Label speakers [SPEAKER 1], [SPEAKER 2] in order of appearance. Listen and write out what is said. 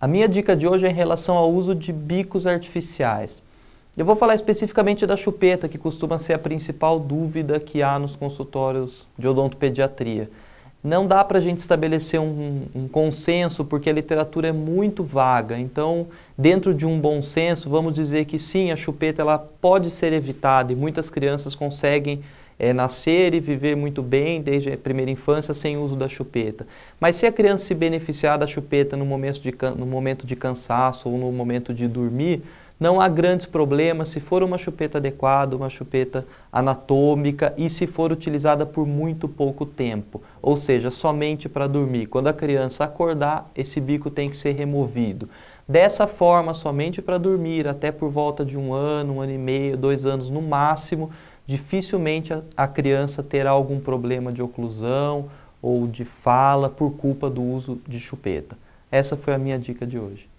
[SPEAKER 1] A minha dica de hoje é em relação ao uso de bicos artificiais. Eu vou falar especificamente da chupeta, que costuma ser a principal dúvida que há nos consultórios de odontopediatria. Não dá para a gente estabelecer um, um, consenso, porque a literatura é muito vaga. Então, dentro de um bom senso, vamos dizer que sim, a chupeta ela pode ser evitada e muitas crianças conseguem é, nascer e viver muito bem desde a primeira infância sem uso da chupeta. Mas se a criança se beneficiar da chupeta no momento de, no momento de cansaço ou no momento de dormir, não há grandes problemas se for uma chupeta adequada, uma chupeta anatômica e se for utilizada por muito pouco tempo, ou seja, somente para dormir. Quando a criança acordar, esse bico tem que ser removido. Dessa forma, somente para dormir, até por volta de um ano, um ano e meio, dois anos no máximo, dificilmente a, a criança terá algum problema de oclusão ou de fala por culpa do uso de chupeta. Essa foi a minha dica de hoje.